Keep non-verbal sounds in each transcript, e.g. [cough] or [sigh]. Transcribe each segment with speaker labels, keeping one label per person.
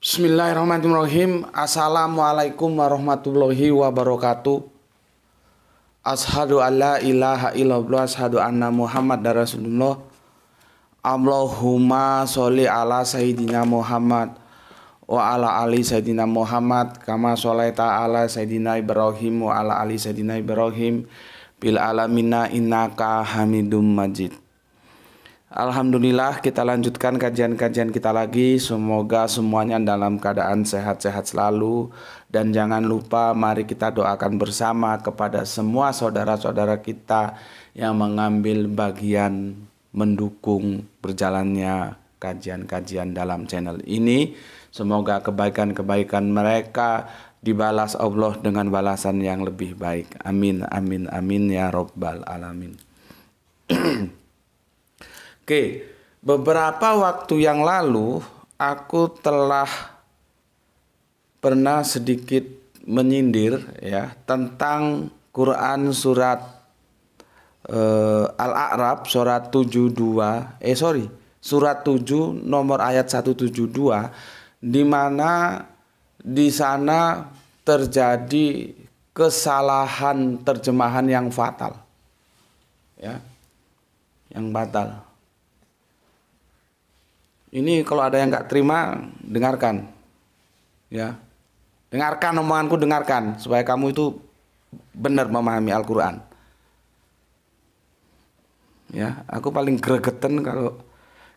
Speaker 1: Bismillahirrahmanirrahim. Assalamualaikum warahmatullahi wabarakatuh. Ashadu an la ilaha illallah Ashadu anna Muhammad dan Rasulullah Allahumma sholli ala Sayyidina Muhammad Wa ala ali Sayyidina Muhammad Kama sholaita ta'ala Sayyidina Ibrahim Wa ala ali Sayyidina Ibrahim Bil alamina innaka hamidum majid Alhamdulillah kita lanjutkan kajian-kajian kita lagi. Semoga semuanya dalam keadaan sehat-sehat selalu dan jangan lupa mari kita doakan bersama kepada semua saudara-saudara kita yang mengambil bagian mendukung berjalannya kajian-kajian dalam channel ini. Semoga kebaikan-kebaikan mereka dibalas Allah dengan balasan yang lebih baik. Amin amin amin ya robbal alamin. [clears throat] Oke, beberapa waktu yang lalu aku telah pernah sedikit menyindir ya tentang Quran surat uh, Al-A'raf surat 72 eh sorry surat 7 nomor ayat 172 di mana di sana terjadi kesalahan terjemahan yang fatal ya yang batal ini kalau ada yang nggak terima, dengarkan. Ya. Dengarkan omonganku, dengarkan supaya kamu itu benar memahami Al-Qur'an. Ya, aku paling gregeten kalau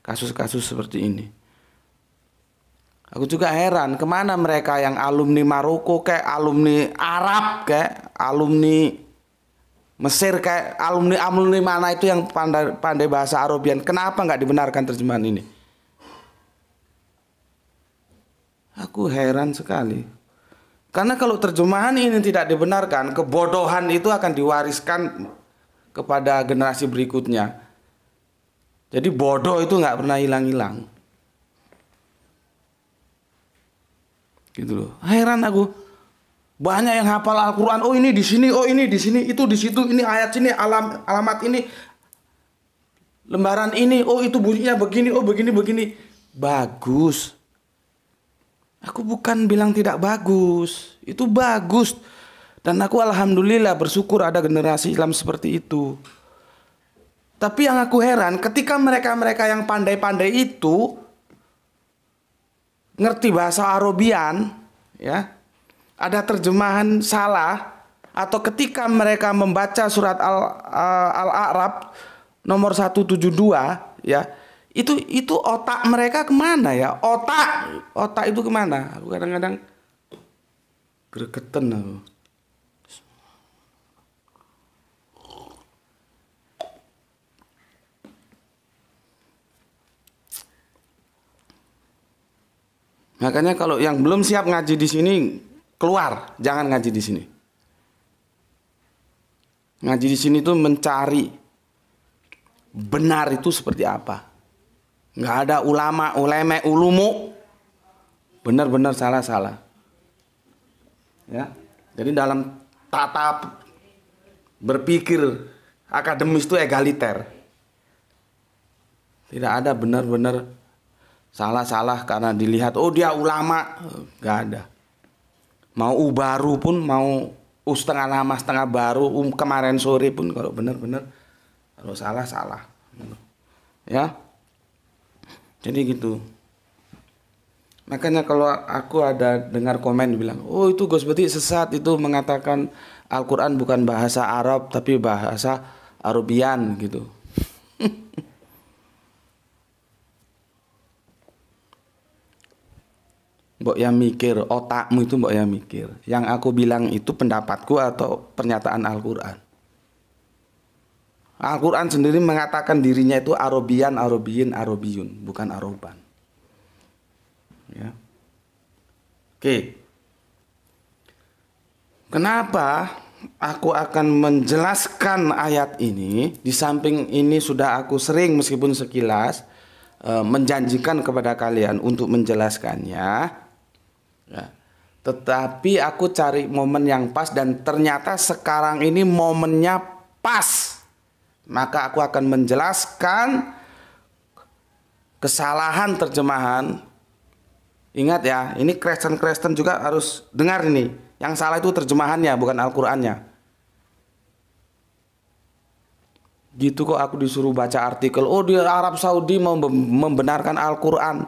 Speaker 1: kasus-kasus seperti ini. Aku juga heran kemana mereka yang alumni Maroko kayak alumni Arab kayak alumni Mesir kayak alumni alumni mana itu yang pandai, pandai bahasa Arabian. Kenapa nggak dibenarkan terjemahan ini? Aku heran sekali. Karena kalau terjemahan ini tidak dibenarkan, kebodohan itu akan diwariskan kepada generasi berikutnya. Jadi bodoh itu nggak pernah hilang-hilang. Gitu loh. Heran aku. Banyak yang hafal Al-Qur'an, oh ini di sini, oh ini di sini, itu di situ, ini ayat sini, alam alamat ini. Lembaran ini, oh itu bunyinya begini, oh begini begini. Bagus. Aku bukan bilang tidak bagus, itu bagus. Dan aku alhamdulillah bersyukur ada generasi Islam seperti itu. Tapi yang aku heran ketika mereka-mereka yang pandai-pandai itu ngerti bahasa Arabian, ya. Ada terjemahan salah atau ketika mereka membaca surat Al-A'raf al nomor 172, ya itu itu otak mereka kemana ya otak otak itu kemana aku kadang-kadang gregetan aku Makanya kalau yang belum siap ngaji di sini keluar, jangan ngaji di sini. Ngaji di sini itu mencari benar itu seperti apa nggak ada ulama, uleme, ulumu, benar-benar salah-salah. Ya, jadi dalam tata berpikir akademis itu egaliter. Tidak ada benar-benar salah-salah karena dilihat oh dia ulama, nggak ada. Mau ubaru pun mau u setengah lama setengah baru um, kemarin sore pun kalau benar-benar kalau salah salah ya jadi gitu. Makanya kalau aku ada dengar komen bilang, oh itu Gus Beti sesat itu mengatakan Al-Quran bukan bahasa Arab tapi bahasa Arabian gitu. [laughs] Mbok yang mikir, otakmu itu mbok yang mikir. Yang aku bilang itu pendapatku atau pernyataan Al-Quran. Al-Quran sendiri mengatakan dirinya itu Arobian, Arobiin, Arobiyun, bukan Aroban. Ya. Oke. Kenapa aku akan menjelaskan ayat ini? Di samping ini sudah aku sering meskipun sekilas e, menjanjikan kepada kalian untuk menjelaskannya. Ya. Tetapi aku cari momen yang pas dan ternyata sekarang ini momennya pas maka aku akan menjelaskan kesalahan terjemahan. Ingat ya, ini Kristen-Kristen juga harus dengar ini. Yang salah itu terjemahannya, bukan Al-Qur'annya. Gitu kok aku disuruh baca artikel, oh di Arab Saudi membenarkan Al-Qur'an.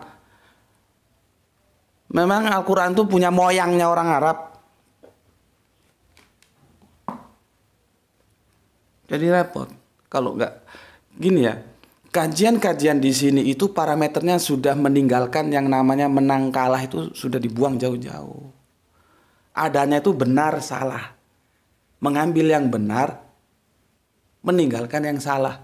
Speaker 1: Memang Al-Qur'an itu punya moyangnya orang Arab. Jadi repot kalau nggak gini ya kajian-kajian di sini itu parameternya sudah meninggalkan yang namanya menang kalah itu sudah dibuang jauh-jauh adanya itu benar salah mengambil yang benar meninggalkan yang salah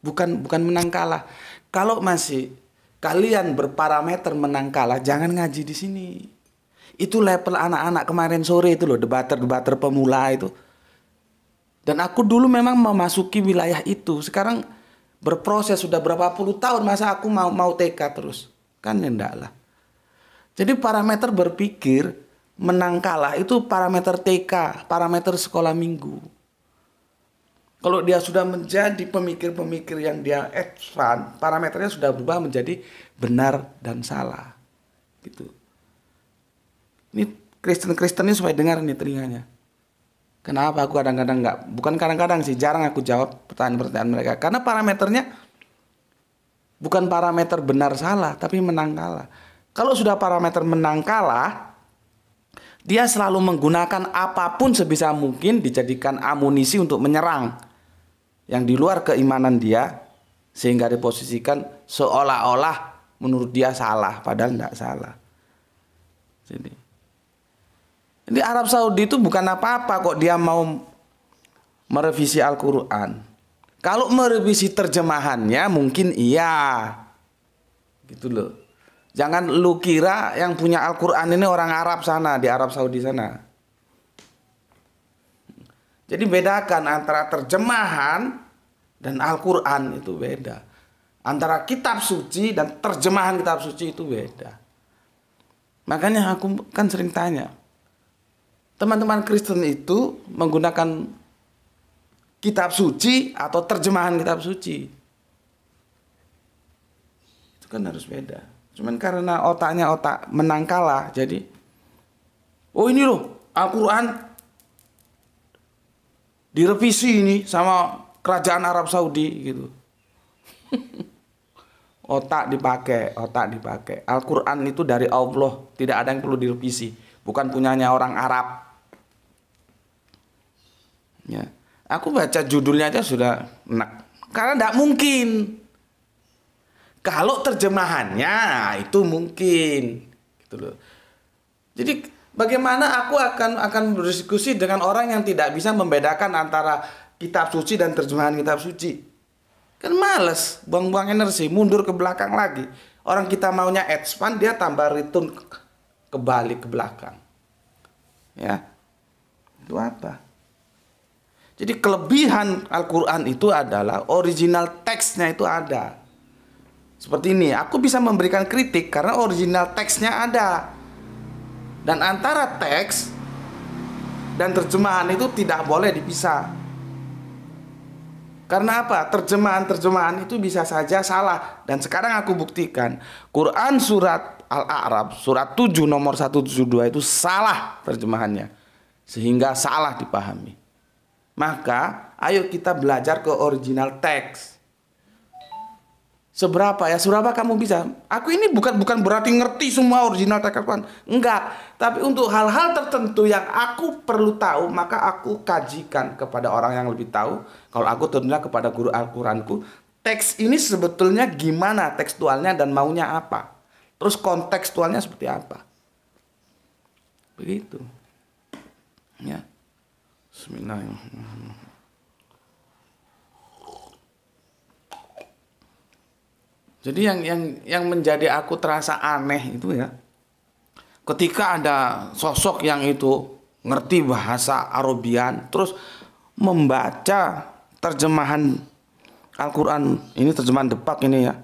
Speaker 1: bukan bukan menang kalah kalau masih kalian berparameter menang kalah jangan ngaji di sini itu level anak-anak kemarin sore itu loh debater debater pemula itu dan aku dulu memang memasuki wilayah itu. Sekarang berproses sudah berapa puluh tahun masa aku mau mau TK terus. Kan ya enggak lah. Jadi parameter berpikir menang kalah itu parameter TK, parameter sekolah minggu. Kalau dia sudah menjadi pemikir-pemikir yang dia ekstran, parameternya sudah berubah menjadi benar dan salah. Gitu. Ini Kristen-Kristen ini supaya dengar nih telinganya. Kenapa aku kadang-kadang nggak? Bukan kadang-kadang sih, jarang aku jawab pertanyaan-pertanyaan mereka. Karena parameternya bukan parameter benar salah, tapi menang kalah. Kalau sudah parameter menang kalah, dia selalu menggunakan apapun sebisa mungkin dijadikan amunisi untuk menyerang yang di luar keimanan dia sehingga diposisikan seolah-olah menurut dia salah padahal tidak salah. Jadi ini Arab Saudi itu bukan apa-apa kok dia mau merevisi Al-Quran. Kalau merevisi terjemahannya mungkin iya. Gitu loh. Jangan lu kira yang punya Al-Quran ini orang Arab sana, di Arab Saudi sana. Jadi bedakan antara terjemahan dan Al-Quran itu beda. Antara kitab suci dan terjemahan kitab suci itu beda. Makanya aku kan sering tanya, teman-teman Kristen itu menggunakan kitab suci atau terjemahan kitab suci. Itu kan harus beda. Cuman karena otaknya otak menang kalah, jadi oh ini loh Al-Qur'an direvisi ini sama kerajaan Arab Saudi gitu. [laughs] otak dipakai, otak dipakai. Al-Qur'an itu dari Allah, tidak ada yang perlu direvisi, bukan punyanya orang Arab. Ya. Aku baca judulnya aja sudah enak. Karena tidak mungkin. Kalau terjemahannya nah, itu mungkin. Gitu loh. Jadi bagaimana aku akan akan berdiskusi dengan orang yang tidak bisa membedakan antara kitab suci dan terjemahan kitab suci? Kan males, buang-buang energi, mundur ke belakang lagi. Orang kita maunya expand, dia tambah return kebalik ke belakang. Ya. Itu apa? Jadi kelebihan Al-Quran itu adalah original teksnya itu ada. Seperti ini, aku bisa memberikan kritik karena original teksnya ada. Dan antara teks dan terjemahan itu tidak boleh dipisah. Karena apa? Terjemahan-terjemahan itu bisa saja salah. Dan sekarang aku buktikan, Quran surat Al-A'raf, surat 7 nomor 172 itu salah terjemahannya. Sehingga salah dipahami. Maka ayo kita belajar ke original teks. Seberapa ya Seberapa kamu bisa? Aku ini bukan bukan berarti ngerti semua original teks al Enggak, tapi untuk hal-hal tertentu yang aku perlu tahu maka aku kajikan kepada orang yang lebih tahu. Kalau aku tentunya kepada guru Al-Qur'anku, teks ini sebetulnya gimana tekstualnya dan maunya apa. Terus kontekstualnya seperti apa. Begitu. Ya. Bismillahirrahmanirrahim. Jadi yang yang yang menjadi aku terasa aneh itu ya ketika ada sosok yang itu ngerti bahasa Arabian terus membaca terjemahan Al-Qur'an ini terjemahan depak ini ya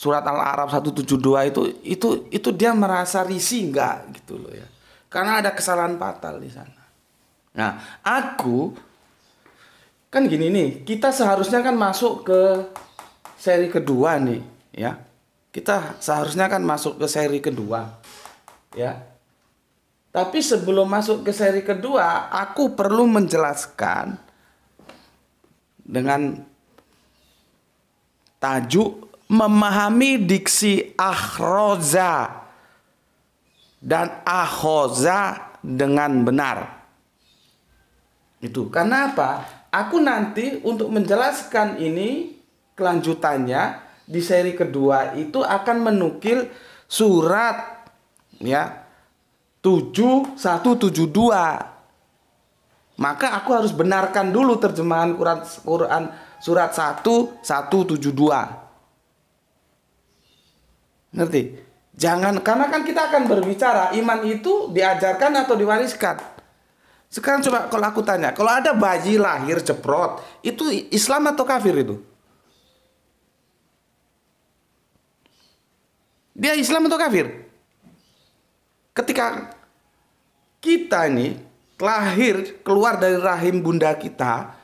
Speaker 1: surat Al-Arab 172 itu itu itu dia merasa risih enggak gitu loh ya karena ada kesalahan fatal di sana Nah, aku kan gini nih, kita seharusnya kan masuk ke seri kedua nih, ya. Kita seharusnya kan masuk ke seri kedua. Ya. Tapi sebelum masuk ke seri kedua, aku perlu menjelaskan dengan tajuk memahami diksi akhroza dan ahoza dengan benar. Itu karena apa? Aku nanti untuk menjelaskan ini kelanjutannya di seri kedua itu akan menukil surat ya 7172. Maka aku harus benarkan dulu terjemahan Quran Quran surat 1172. Ngerti? Jangan karena kan kita akan berbicara iman itu diajarkan atau diwariskan. Sekarang coba kalau aku tanya, kalau ada bayi lahir ceprot, itu Islam atau kafir itu? Dia Islam atau kafir? Ketika kita ini lahir keluar dari rahim bunda kita,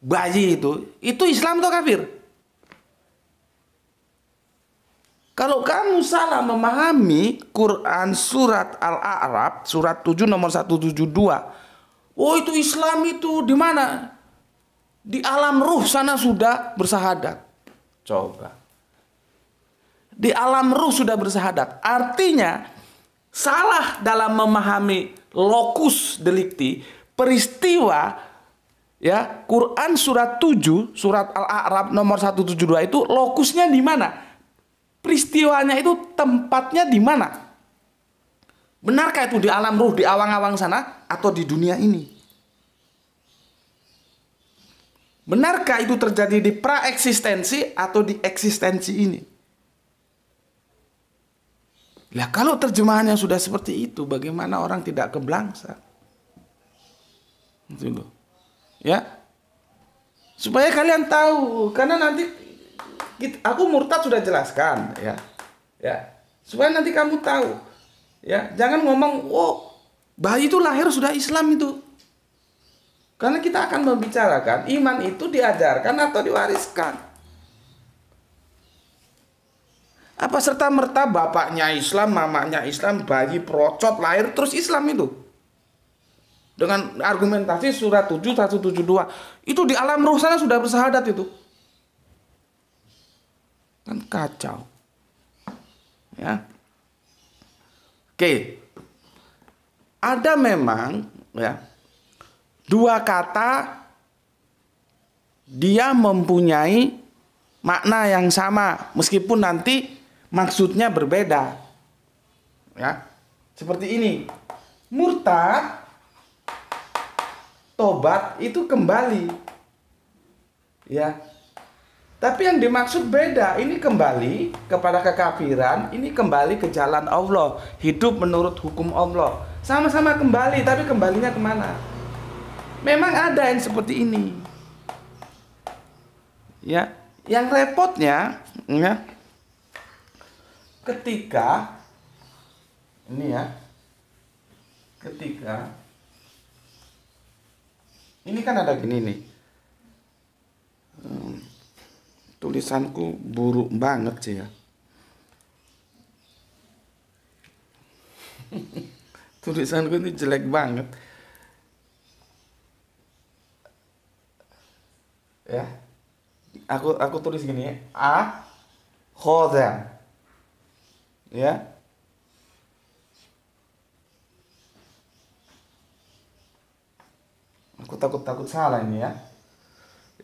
Speaker 1: bayi itu, itu Islam atau kafir? Kalau kamu salah memahami Quran surat Al-A'raf surat 7 nomor 172 Oh itu Islam itu di mana? Di alam ruh sana sudah bersahadat. Coba. Di alam ruh sudah bersahadat. Artinya salah dalam memahami lokus delikti peristiwa ya Quran surat 7 surat Al-A'raf nomor 172 itu lokusnya di mana? Peristiwanya itu tempatnya di mana? Benarkah itu di alam ruh, di awang-awang sana, atau di dunia ini? Benarkah itu terjadi di pra praeksistensi atau di eksistensi ini? Lah kalau terjemahannya sudah seperti itu, bagaimana orang tidak keblangsa? Itu Ya. Supaya kalian tahu, karena nanti kita, aku murtad sudah jelaskan, ya. Ya. Supaya nanti kamu tahu Ya, jangan ngomong, "Oh, bayi itu lahir sudah Islam itu." Karena kita akan membicarakan iman itu diajarkan atau diwariskan. Apa serta merta bapaknya Islam, mamanya Islam, bayi procot lahir terus Islam itu? Dengan argumentasi surat 7172 Itu di alam ruh sana sudah bersahadat itu. Kan kacau. Ya. Oke. Ada memang ya dua kata dia mempunyai makna yang sama meskipun nanti maksudnya berbeda. Ya. Seperti ini. Murtad tobat itu kembali. Ya. Tapi yang dimaksud beda. Ini kembali kepada kekafiran, ini kembali ke jalan Allah, hidup menurut hukum Allah. Sama-sama kembali, tapi kembalinya kemana? Memang ada yang seperti ini. Ya, yang repotnya, ya, ketika ini ya, ketika ini kan ada gini nih tulisanku buruk banget sih ya [laughs] tulisanku ini jelek banget ya aku aku tulis gini ya a khodam ya aku takut takut salah ini ya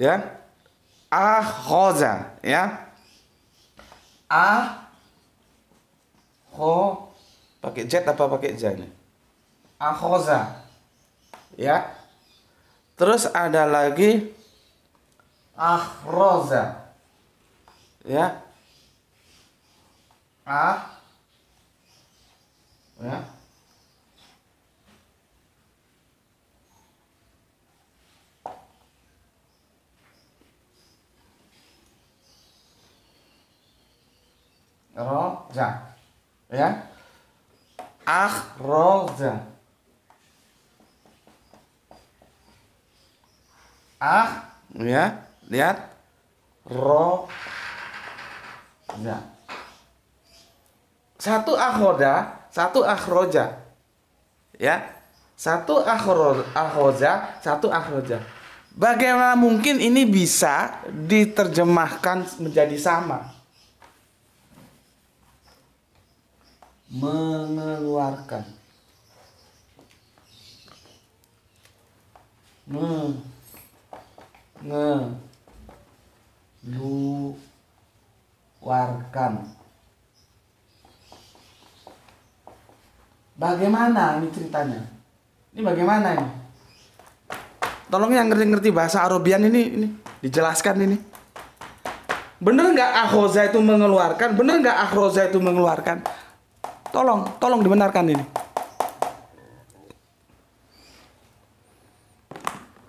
Speaker 1: ya Ahoza ya. A ho pakai jet apa pakai Z ini? Ahoza. Ya. Terus ada lagi ahroza. Ya. Ah ya. roja ya ah roja, ah ya lihat ro ya satu akhoda satu akhroja ya satu akhro akhoja satu akhroja bagaimana mungkin ini bisa diterjemahkan menjadi sama mengeluarkan mengeluarkan bagaimana ini ceritanya ini bagaimana ini tolong yang ngerti-ngerti bahasa Arabian ini ini dijelaskan ini bener nggak Ahroza itu mengeluarkan bener nggak Ahroza itu mengeluarkan Tolong, tolong dibenarkan ini.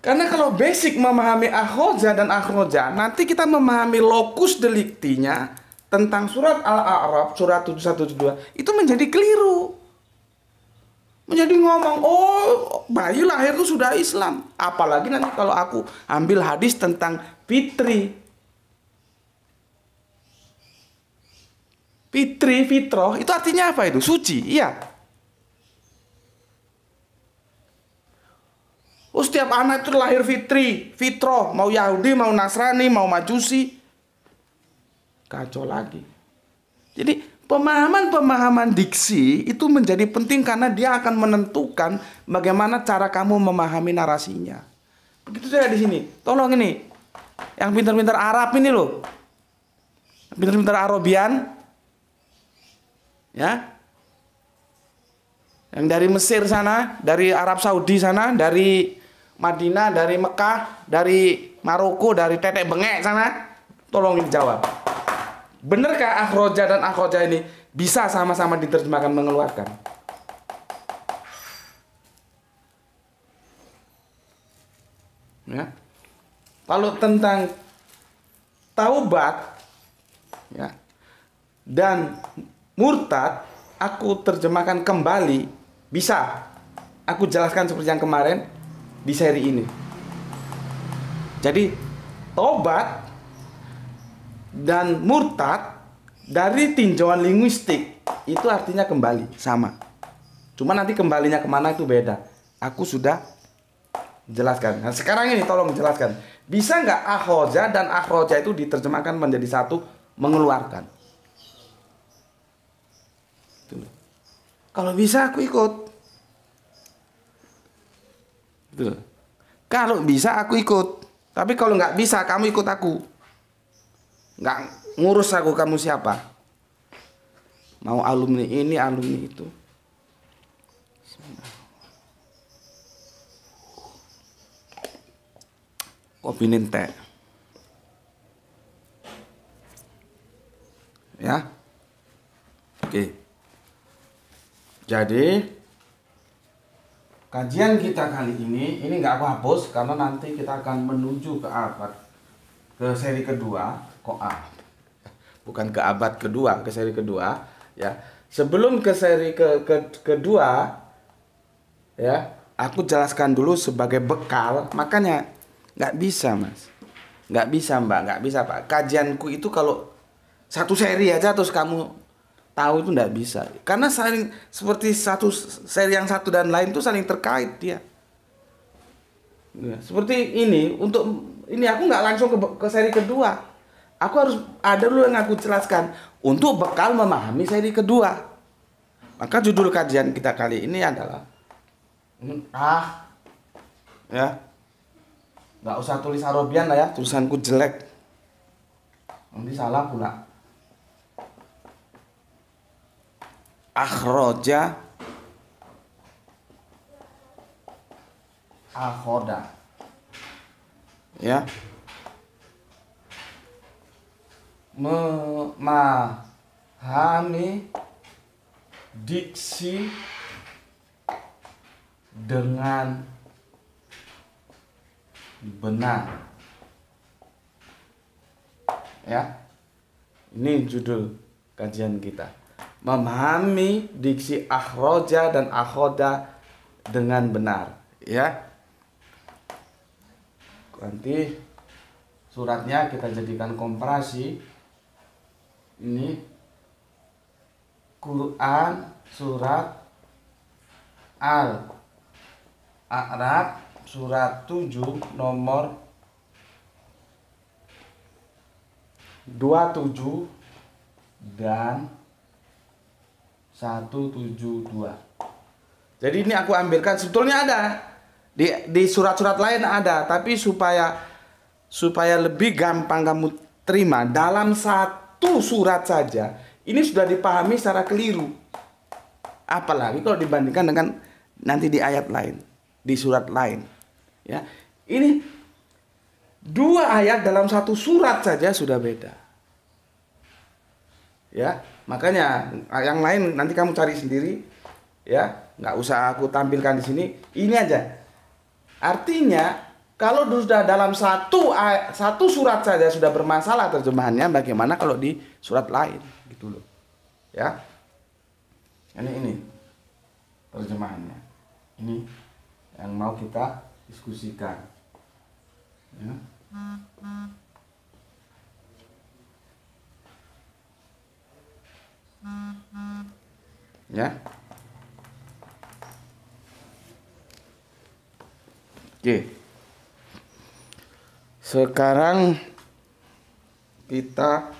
Speaker 1: Karena kalau basic memahami ahroja dan ahroja nanti kita memahami lokus deliktinya tentang surat Al-A'raf, surat 7172, itu menjadi keliru. Menjadi ngomong, oh bayi lahir itu sudah Islam. Apalagi nanti kalau aku ambil hadis tentang fitri, Fitri, fitroh, itu artinya apa itu? Suci, iya. Oh, setiap anak itu lahir fitri, fitroh, mau Yahudi, mau Nasrani, mau Majusi. Kacau lagi. Jadi pemahaman-pemahaman diksi itu menjadi penting karena dia akan menentukan bagaimana cara kamu memahami narasinya. Begitu saya di sini. Tolong ini. Yang pintar-pintar Arab ini loh. Pintar-pintar Arabian, Ya. Yang dari Mesir sana, dari Arab Saudi sana, dari Madinah, dari Mekah, dari Maroko, dari tetek bengek sana, tolong dijawab. Benarkah akhroja dan akhroja ini bisa sama-sama diterjemahkan mengeluarkan? Ya. Lalu tentang taubat ya, dan murtad aku terjemahkan kembali bisa aku jelaskan seperti yang kemarin di seri ini jadi tobat dan murtad dari tinjauan linguistik itu artinya kembali sama cuma nanti kembalinya kemana itu beda aku sudah jelaskan nah, sekarang ini tolong jelaskan bisa nggak ahroja dan ahroja itu diterjemahkan menjadi satu mengeluarkan Kalau bisa aku ikut. Betul. Kalau bisa aku ikut. Tapi kalau nggak bisa kamu ikut aku. Nggak ngurus aku kamu siapa. Mau alumni ini, alumni itu. Kopi nintek. Ya. Oke. Okay. Jadi kajian kita kali ini ini nggak aku hapus karena nanti kita akan menuju ke abad ke seri kedua koa bukan ke abad kedua ke seri kedua ya sebelum ke seri ke, ke kedua ya aku jelaskan dulu sebagai bekal makanya nggak bisa mas nggak bisa mbak nggak bisa pak kajianku itu kalau satu seri aja terus kamu tahu itu tidak bisa karena saling seperti satu seri yang satu dan lain itu saling terkait dia ya. Iya, seperti ini untuk ini aku nggak langsung ke, ke seri kedua aku harus ada dulu yang aku jelaskan untuk bekal memahami seri kedua maka judul kajian kita kali ini adalah ah ya nggak usah tulis Arabian lah ya tulisanku jelek nanti salah pula akhroja akhoda ya memahami diksi dengan benar ya ini judul kajian kita memahami diksi akroja dan akhoda dengan benar ya nanti suratnya kita jadikan komparasi ini Quran surat Al A'raf surat 7 nomor 27 dan 172. Jadi ini aku ambilkan sebetulnya ada di di surat-surat lain ada tapi supaya supaya lebih gampang kamu terima dalam satu surat saja ini sudah dipahami secara keliru. Apalagi kalau dibandingkan dengan nanti di ayat lain, di surat lain. Ya. Ini dua ayat dalam satu surat saja sudah beda. Ya, Makanya yang lain nanti kamu cari sendiri ya, nggak usah aku tampilkan di sini. Ini aja. Artinya kalau sudah dalam satu satu surat saja sudah bermasalah terjemahannya, bagaimana kalau di surat lain gitu loh. Ya. Ini ini terjemahannya. Ini yang mau kita diskusikan. Ya. Ya. Oke. Sekarang kita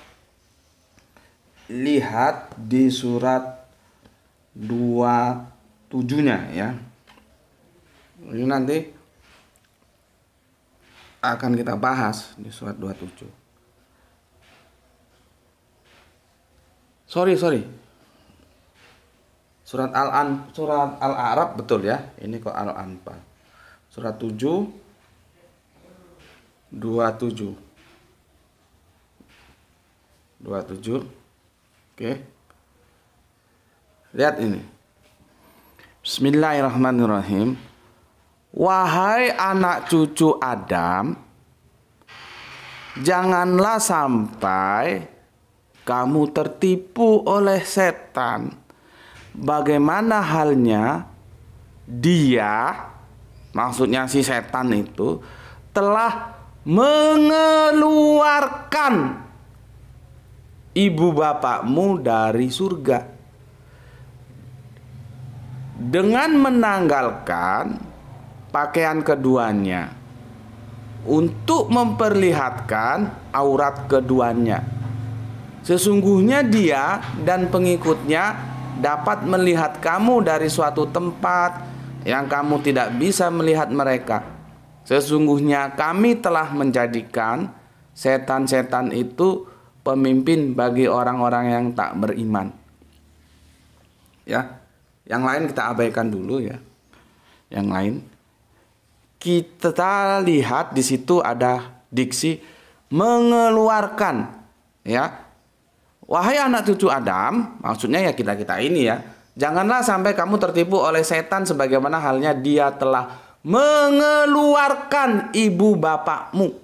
Speaker 1: lihat di surat 27-nya ya. Ini nanti akan kita bahas di surat 27. sorry sorry surat al an surat al arab betul ya ini kok al anfal surat 7 27 27 oke lihat ini Bismillahirrahmanirrahim Wahai anak cucu Adam janganlah sampai kamu tertipu oleh setan. Bagaimana halnya dia, maksudnya si setan itu, telah mengeluarkan ibu bapakmu dari surga dengan menanggalkan pakaian keduanya untuk memperlihatkan aurat keduanya Sesungguhnya dia dan pengikutnya dapat melihat kamu dari suatu tempat yang kamu tidak bisa melihat mereka. Sesungguhnya kami telah menjadikan setan-setan itu pemimpin bagi orang-orang yang tak beriman. Ya. Yang lain kita abaikan dulu ya. Yang lain kita lihat di situ ada diksi mengeluarkan ya Wahai anak cucu Adam, maksudnya ya kita-kita ini ya, janganlah sampai kamu tertipu oleh setan sebagaimana halnya dia telah mengeluarkan ibu bapakmu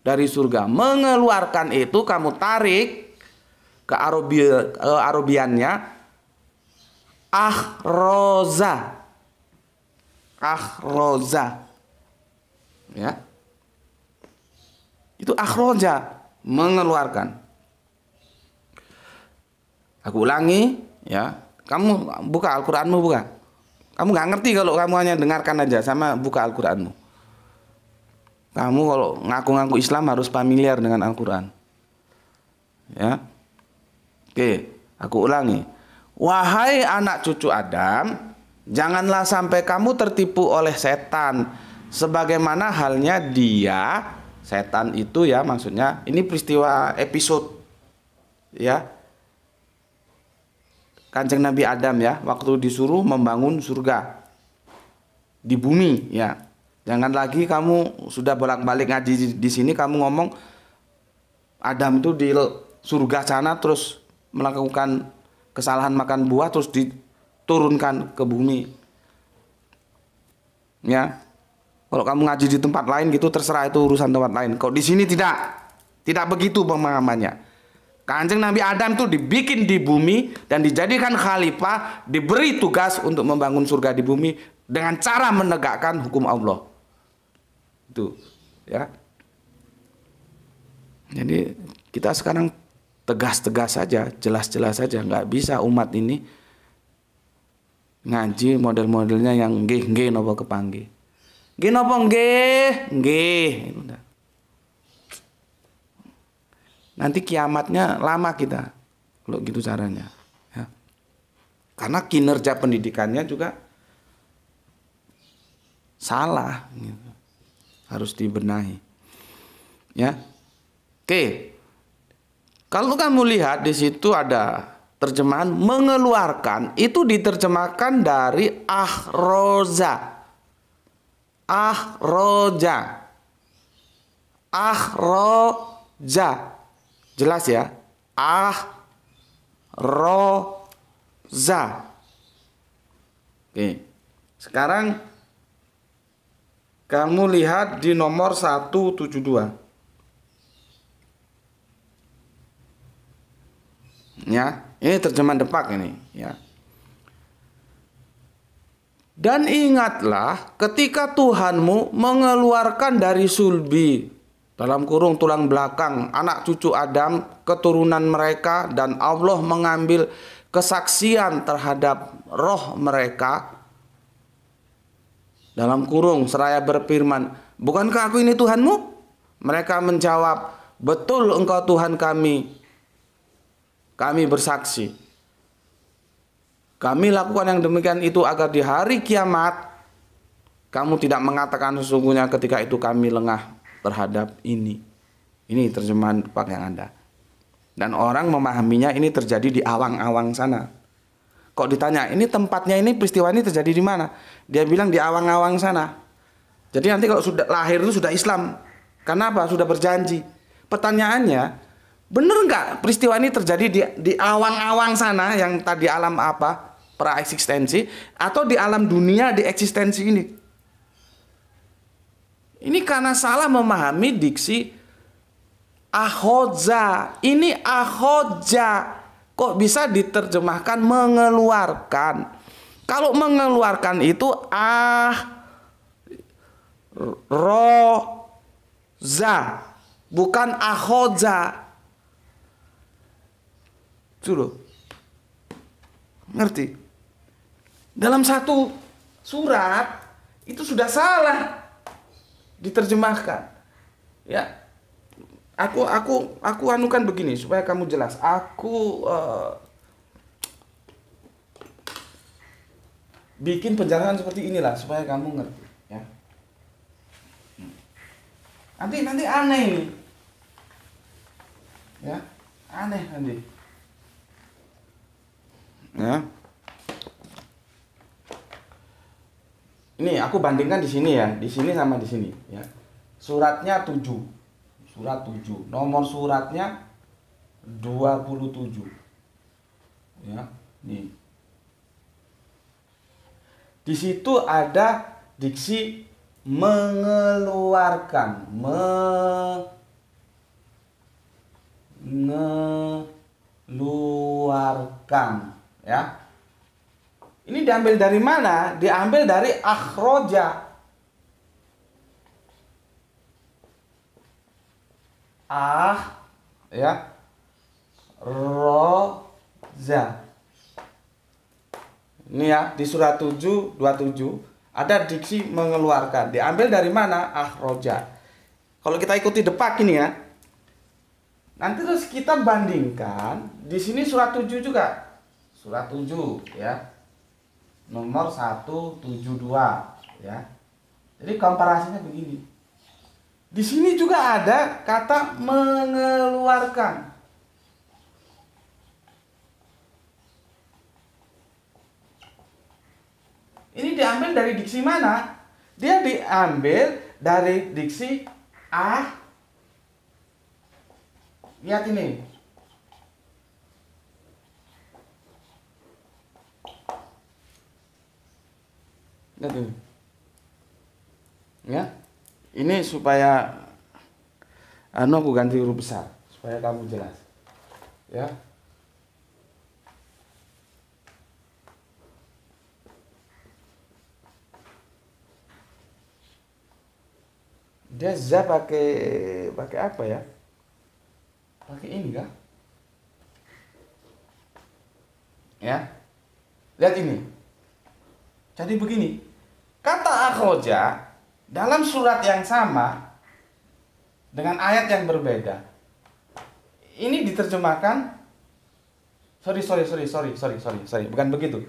Speaker 1: dari surga. Mengeluarkan itu kamu tarik ke arobi, eh, arobiannya ah, ah Roza. Ya. Itu ahroza, mengeluarkan. Aku ulangi, ya. Kamu buka Al-Qur'anmu buka. Kamu nggak ngerti kalau kamu hanya dengarkan aja sama buka Al-Qur'anmu. Kamu kalau ngaku-ngaku Islam harus familiar dengan Al-Qur'an. Ya. Oke, aku ulangi. Wahai anak cucu Adam, janganlah sampai kamu tertipu oleh setan sebagaimana halnya dia setan itu ya maksudnya ini peristiwa episode ya kanjeng Nabi Adam ya waktu disuruh membangun surga di bumi ya jangan lagi kamu sudah bolak-balik ngaji di, di sini kamu ngomong Adam itu di surga sana terus melakukan kesalahan makan buah terus diturunkan ke bumi ya kalau kamu ngaji di tempat lain gitu terserah itu urusan tempat lain Kok di sini tidak tidak begitu pemahamannya Kanjeng Nabi Adam itu dibikin di bumi dan dijadikan khalifah, diberi tugas untuk membangun surga di bumi dengan cara menegakkan hukum Allah. Itu, ya. Jadi kita sekarang tegas-tegas saja, jelas-jelas saja, nggak bisa umat ini ngaji model-modelnya yang geng-geng nopo kepanggi. geng. nopo nggih? Nggih nanti kiamatnya lama kita kalau gitu caranya ya. karena kinerja pendidikannya juga salah gitu. harus dibenahi ya oke kalau kamu lihat di situ ada terjemahan mengeluarkan itu diterjemahkan dari ahroza ahroja ahroja Jelas ya? Ah ro za. Oke. Sekarang kamu lihat di nomor 172. ya ini terjemahan depak ini ya dan ingatlah ketika Tuhanmu mengeluarkan dari sulbi dalam kurung tulang belakang anak cucu Adam, keturunan mereka dan Allah mengambil kesaksian terhadap roh mereka dalam kurung seraya berfirman, "Bukankah aku ini Tuhanmu?" Mereka menjawab, "Betul engkau Tuhan kami." Kami bersaksi. Kami lakukan yang demikian itu agar di hari kiamat kamu tidak mengatakan sesungguhnya ketika itu kami lengah terhadap ini. Ini terjemahan yang Anda. Dan orang memahaminya ini terjadi di awang-awang sana. Kok ditanya, ini tempatnya ini peristiwa ini terjadi di mana? Dia bilang di awang-awang sana. Jadi nanti kalau sudah lahir itu sudah Islam. Karena apa? Sudah berjanji. Pertanyaannya, bener nggak peristiwa ini terjadi di di awang-awang sana yang tadi alam apa? Pra eksistensi atau di alam dunia di eksistensi ini? Ini karena salah memahami diksi ahoja. Ini ahoja. Kok bisa diterjemahkan mengeluarkan? Kalau mengeluarkan itu ah roza bukan ahoja. Dulu. Ngerti? Dalam satu surat itu sudah salah diterjemahkan ya aku aku aku anukan begini supaya kamu jelas aku uh, bikin penjelasan seperti inilah supaya kamu ngerti ya nanti nanti aneh ini ya aneh nanti ya ini aku bandingkan di sini ya, di sini sama di sini ya. Suratnya 7. Surat 7. Nomor suratnya 27. Ya, nih. Di situ ada diksi mengeluarkan, mengeluarkan ya. Ini diambil dari mana? Diambil dari akhroja. Ah, ya. roja. Ini ya, di surat 7, 27 ada diksi mengeluarkan. Diambil dari mana? Akhroja. Kalau kita ikuti depak ini ya. Nanti terus kita bandingkan di sini surat 7 juga. Surat 7 ya nomor 172 ya. Jadi komparasinya begini. Di sini juga ada kata mengeluarkan. Ini diambil dari diksi mana? Dia diambil dari diksi a Lihat ini. kita tuh ya ini supaya anu aku ganti huruf besar supaya kamu jelas ya dia za pakai pakai apa ya pakai ini kah ya lihat ini jadi begini Kata akhoja dalam surat yang sama dengan ayat yang berbeda. Ini diterjemahkan sorry sorry sorry sorry sorry sorry sorry bukan begitu.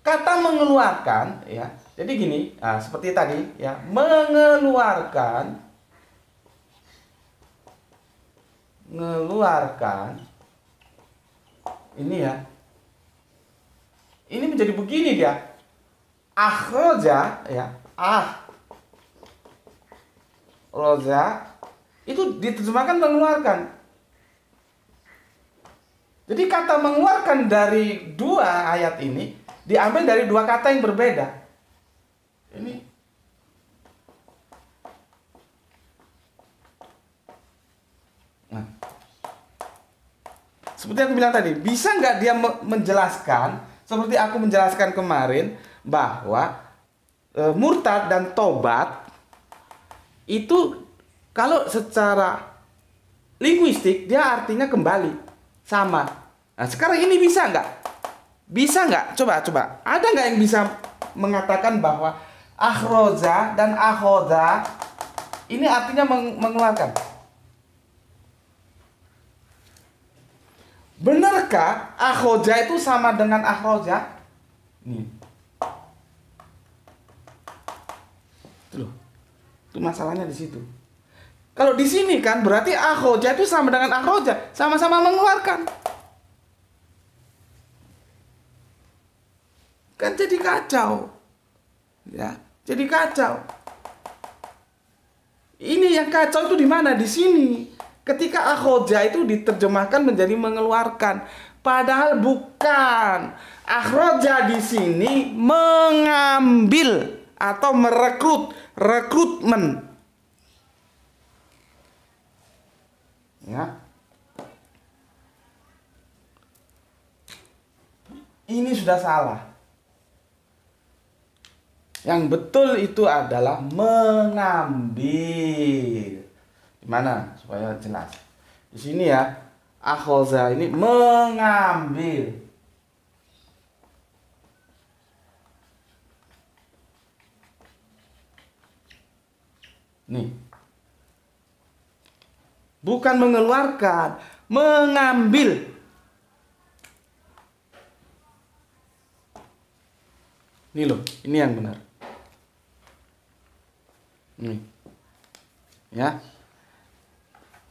Speaker 1: Kata mengeluarkan ya. Jadi gini, nah, seperti tadi ya, mengeluarkan mengeluarkan ini ya. Ini menjadi begini dia akhroja ya ah roja itu diterjemahkan mengeluarkan jadi kata mengeluarkan dari dua ayat ini diambil dari dua kata yang berbeda ini nah. seperti yang aku bilang tadi bisa nggak dia menjelaskan seperti aku menjelaskan kemarin bahwa e, murtad dan tobat itu kalau secara linguistik dia artinya kembali sama. Nah sekarang ini bisa nggak? Bisa nggak? Coba coba. Ada nggak yang bisa mengatakan bahwa ahroza dan ahoda ini artinya meng mengeluarkan? Benarkah ahoda itu sama dengan ahroja? Nih. Itu masalahnya di situ. Kalau di sini kan berarti akhoja itu sama dengan akhoja, sama-sama mengeluarkan. Kan jadi kacau. Ya, jadi kacau. Ini yang kacau itu di mana? Di sini. Ketika akhoja itu diterjemahkan menjadi mengeluarkan, padahal bukan. Akhroja di sini mengambil atau merekrut rekrutmen ya ini sudah salah yang betul itu adalah mengambil gimana supaya jelas di sini ya akhoza ini mengambil Nih. Bukan mengeluarkan, mengambil. Ini loh, ini yang benar. Nih. Ya.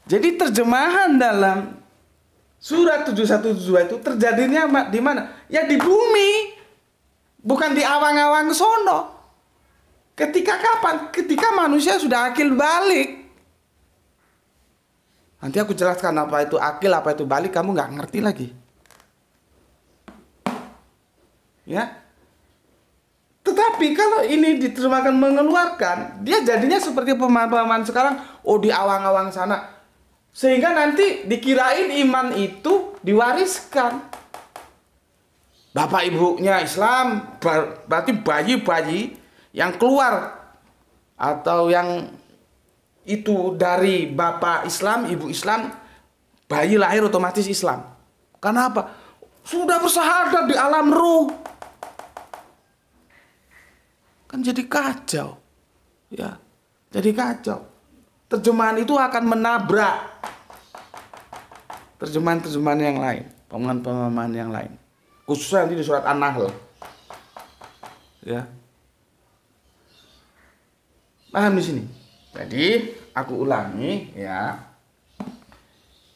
Speaker 1: Jadi terjemahan dalam surat 712 itu terjadinya di mana? Ya di bumi. Bukan di awang-awang sono. Ketika kapan? Ketika manusia sudah akil balik. Nanti aku jelaskan apa itu akil, apa itu balik, kamu nggak ngerti lagi. Ya. Tetapi kalau ini diterjemahkan mengeluarkan, dia jadinya seperti pemahaman sekarang, oh di awang-awang sana. Sehingga nanti dikirain iman itu diwariskan. Bapak ibunya Islam, berarti bayi-bayi yang keluar atau yang itu dari bapak Islam, ibu Islam, bayi lahir otomatis Islam. Karena apa? Sudah bersahadat di alam ruh. Kan jadi kacau. Ya. Jadi kacau. Terjemahan itu akan menabrak terjemahan-terjemahan yang lain, pemahaman-pemahaman yang lain. Khususnya nanti di surat An-Nahl. Ya, Paham di sini? Jadi aku ulangi ya.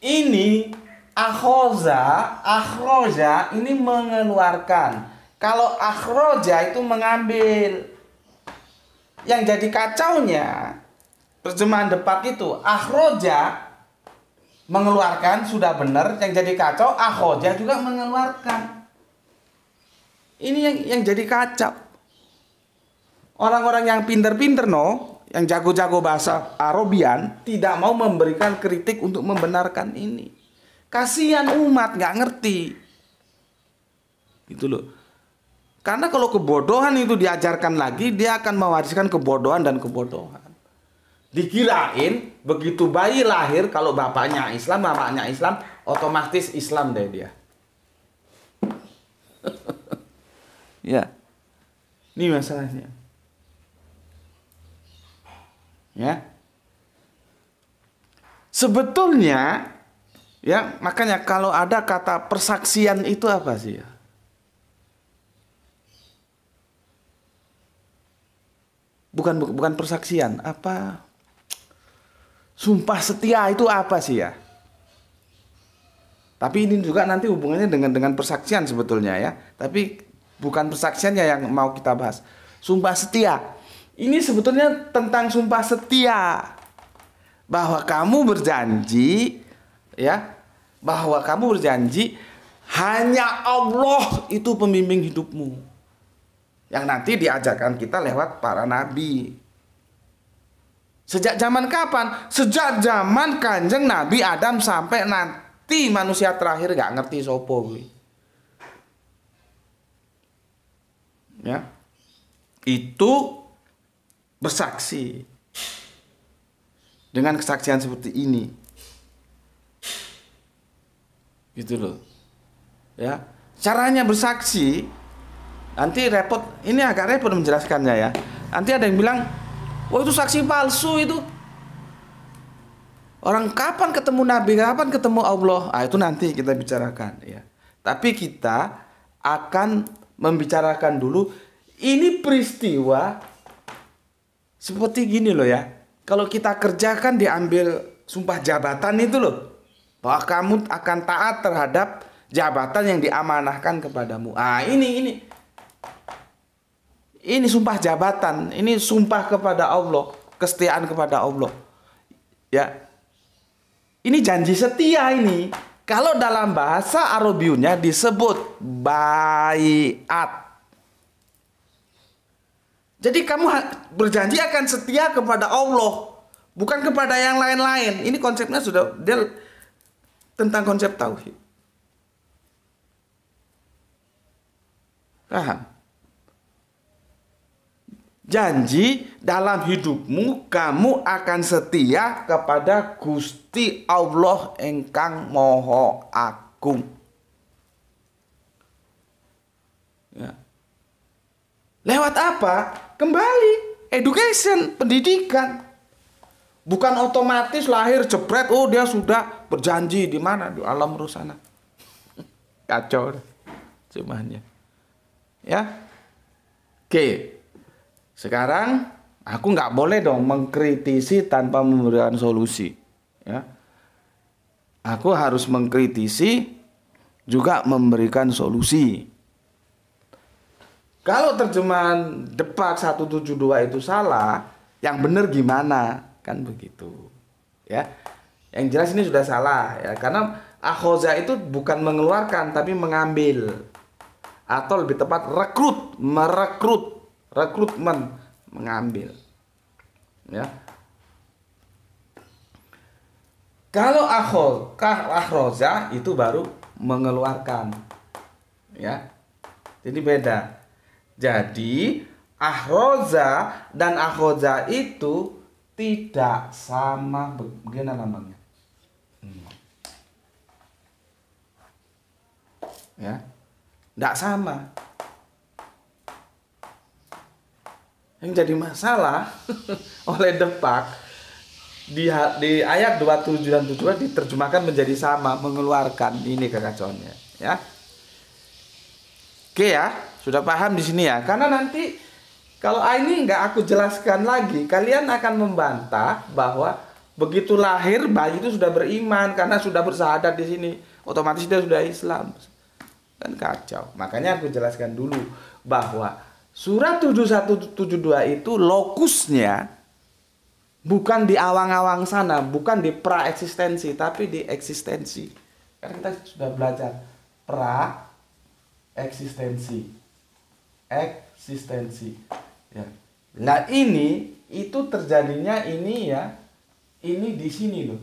Speaker 1: Ini akhoza, akhroja ini mengeluarkan. Kalau akhroja itu mengambil. Yang jadi kacaunya terjemahan depak itu akhroja mengeluarkan sudah benar yang jadi kacau akhoja juga mengeluarkan ini yang yang jadi kacau orang-orang yang pinter-pinter no yang jago-jago bahasa Arabian tidak mau memberikan kritik untuk membenarkan ini. Kasihan umat nggak ngerti. Gitu loh. Karena kalau kebodohan itu diajarkan lagi, dia akan mewariskan kebodohan dan kebodohan. Dikirain begitu bayi lahir kalau bapaknya Islam, mamanya Islam, otomatis Islam deh dia. [laughs] ya. Ini masalahnya. Ya. Sebetulnya ya makanya kalau ada kata persaksian itu apa sih? Bukan bukan persaksian, apa sumpah setia itu apa sih ya? Tapi ini juga nanti hubungannya dengan dengan persaksian sebetulnya ya. Tapi bukan persaksiannya yang mau kita bahas. Sumpah setia. Ini sebetulnya tentang sumpah setia. Bahwa kamu berjanji ya, bahwa kamu berjanji hanya Allah itu pembimbing hidupmu. Yang nanti diajarkan kita lewat para nabi. Sejak zaman kapan? Sejak zaman kanjeng Nabi Adam sampai nanti manusia terakhir gak ngerti sopo Ya. Itu bersaksi dengan kesaksian seperti ini gitu loh ya caranya bersaksi nanti repot ini agak repot menjelaskannya ya nanti ada yang bilang wah itu saksi palsu itu orang kapan ketemu nabi kapan ketemu Allah ah itu nanti kita bicarakan ya tapi kita akan membicarakan dulu ini peristiwa seperti gini loh ya. Kalau kita kerjakan diambil sumpah jabatan itu loh. Bahwa kamu akan taat terhadap jabatan yang diamanahkan kepadamu. Ah, ini ini. Ini sumpah jabatan, ini sumpah kepada Allah, kesetiaan kepada Allah. Ya. Ini janji setia ini. Kalau dalam bahasa Arabiunya disebut bayat jadi kamu berjanji akan setia kepada Allah, bukan kepada yang lain-lain. Ini konsepnya sudah dia tentang konsep tauhid. Paham? Janji dalam hidupmu kamu akan setia kepada Gusti Allah engkang Moho Agung. Ya. Lewat apa? kembali education pendidikan bukan otomatis lahir jebret oh dia sudah berjanji di mana di alam rusana sana [laughs] kacau cumannya ya oke sekarang aku nggak boleh dong mengkritisi tanpa memberikan solusi ya aku harus mengkritisi juga memberikan solusi kalau terjemahan Depak 172 itu salah, yang benar gimana? Kan begitu. Ya. Yang jelas ini sudah salah ya karena akhoza itu bukan mengeluarkan tapi mengambil atau lebih tepat rekrut, merekrut, rekrutmen, mengambil. Ya. Kalau akhol, kah akhroza itu baru mengeluarkan. Ya. Jadi beda. Jadi ahroza dan ahroza itu tidak sama bagaimana lambangnya. Hmm. Ya. Tidak sama. Yang jadi masalah [laughs] oleh Depak di, di ayat 27 dan 72 diterjemahkan menjadi sama mengeluarkan ini kekacauannya ya. Oke ya. Sudah paham di sini ya? Karena nanti kalau ini nggak aku jelaskan lagi, kalian akan membantah bahwa begitu lahir bayi itu sudah beriman karena sudah bersahadat di sini, otomatis dia sudah Islam. dan kacau. Makanya aku jelaskan dulu bahwa surat 7172 itu lokusnya bukan di awang-awang sana, bukan di pra eksistensi, tapi di eksistensi. Karena kita sudah belajar pra eksistensi eksistensi. Ya. Nah ini itu terjadinya ini ya ini di sini loh.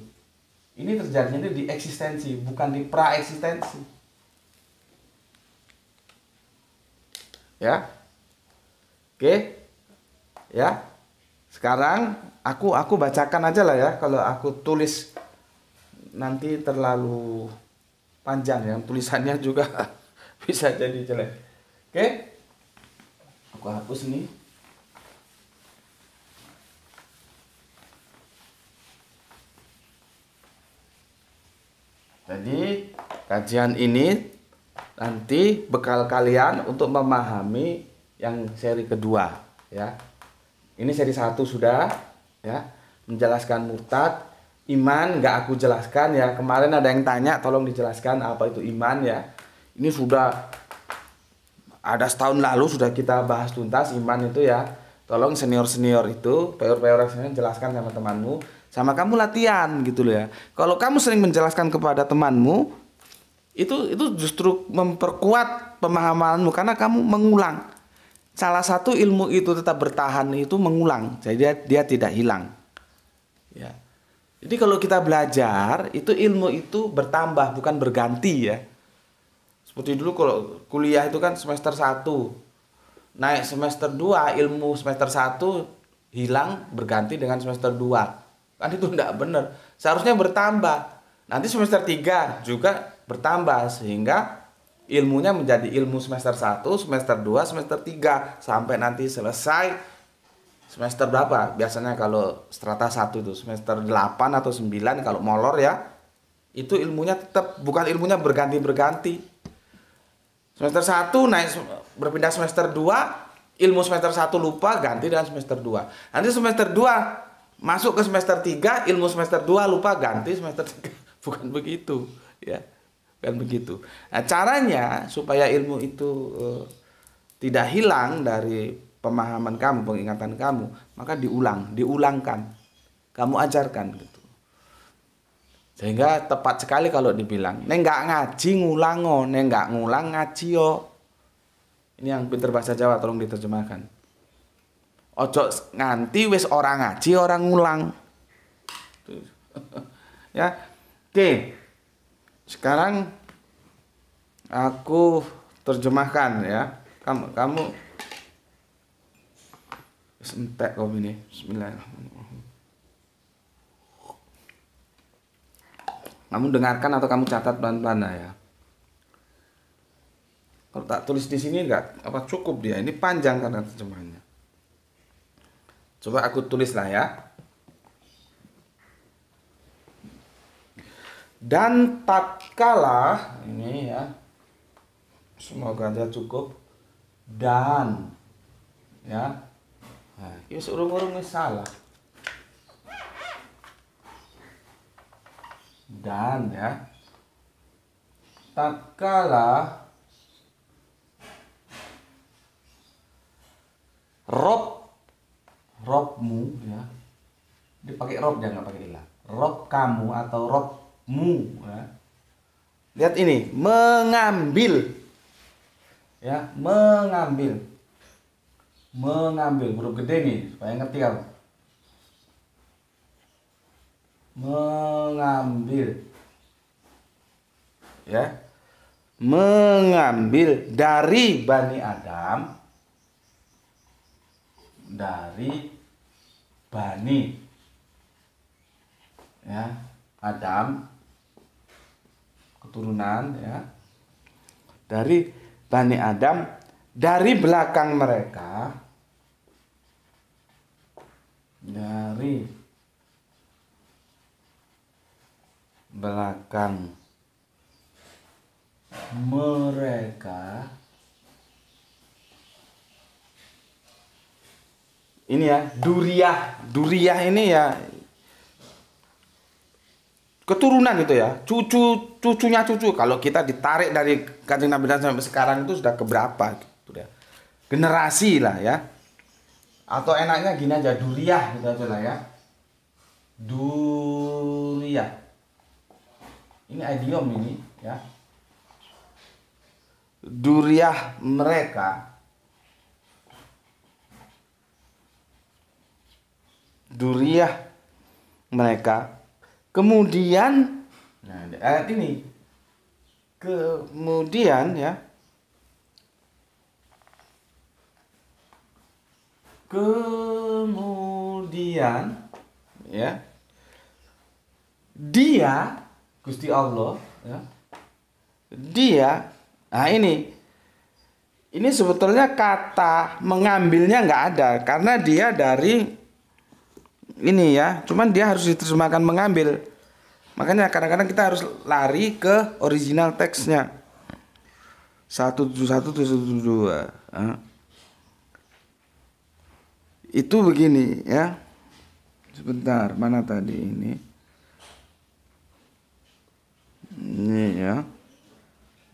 Speaker 1: Ini terjadinya itu di eksistensi bukan di pra eksistensi. Ya. Oke. Ya. Sekarang aku aku bacakan aja lah ya kalau aku tulis nanti terlalu panjang ya tulisannya juga [laughs] bisa jadi jelek. Oke aku hapus nih Jadi kajian ini nanti bekal kalian untuk memahami yang seri kedua ya. Ini seri satu sudah ya menjelaskan murtad iman nggak aku jelaskan ya kemarin ada yang tanya tolong dijelaskan apa itu iman ya ini sudah ada setahun lalu sudah kita bahas tuntas iman itu ya tolong senior senior itu peor peor senior jelaskan sama temanmu sama kamu latihan gitu loh ya kalau kamu sering menjelaskan kepada temanmu itu itu justru memperkuat pemahamanmu karena kamu mengulang salah satu ilmu itu tetap bertahan itu mengulang jadi dia, dia tidak hilang ya jadi kalau kita belajar itu ilmu itu bertambah bukan berganti ya seperti dulu kalau kuliah itu kan semester 1 naik semester 2 ilmu semester 1 hilang berganti dengan semester 2 kan itu tidak benar seharusnya bertambah nanti semester 3 juga bertambah sehingga ilmunya menjadi ilmu semester 1, semester 2, semester 3 sampai nanti selesai semester berapa? Biasanya kalau strata 1 itu semester 8 atau 9 kalau molor ya. Itu ilmunya tetap bukan ilmunya berganti-berganti Semester 1 naik berpindah semester 2, ilmu semester 1 lupa ganti dengan semester 2. Nanti semester 2 masuk ke semester 3, ilmu semester 2 lupa ganti semester 3. [laughs] Bukan begitu, ya. Bukan begitu. Nah, caranya supaya ilmu itu uh, tidak hilang dari pemahaman kamu, pengingatan kamu, maka diulang, diulangkan. Kamu ajarkan gitu. Sehingga tepat sekali kalau dibilang, neng nggak ngaji ngulang oh, neng nggak ngulang ngaji yo. Ini yang pinter bahasa Jawa tolong diterjemahkan. Ojo nganti wis orang ngaji orang ngulang. [laughs] ya, oke. Sekarang aku terjemahkan ya. Kamu kamu entek kau ini. Bismillahirrahmanirrahim. Kamu dengarkan atau kamu catat pelan-pelan ya. Kalau tak tulis di sini enggak apa cukup dia. Ini panjang karena terjemahannya. Coba aku tulis lah ya. Dan tatkala ini ya. Semoga aja cukup. Dan ya. Nah, ini seurung-urungnya salah. dan ya tak kalah rob robmu ya dipakai rob jangan pakai ilah rob kamu atau robmu ya. lihat ini mengambil ya mengambil mengambil huruf gede nih supaya ngerti kamu mengambil ya mengambil dari Bani Adam dari Bani ya Adam keturunan ya dari Bani Adam dari belakang mereka dari belakang mereka ini ya duriah duriah ini ya keturunan itu ya cucu cucunya cucu kalau kita ditarik dari kajian nabi dan sampai sekarang itu sudah keberapa gitu ya generasi lah ya atau enaknya gini aja duriah gitu aja lah ya duriah ini idiom ini ya duriah mereka duriah mereka kemudian nah ayat ini kemudian ya kemudian ya dia Gusti Allah ya. Dia nah ini ini sebetulnya kata mengambilnya nggak ada karena dia dari ini ya, cuman dia harus diterjemahkan mengambil. Makanya kadang-kadang kita harus lari ke original teksnya. 171772. dua, ya. Itu begini ya. Sebentar, mana tadi ini?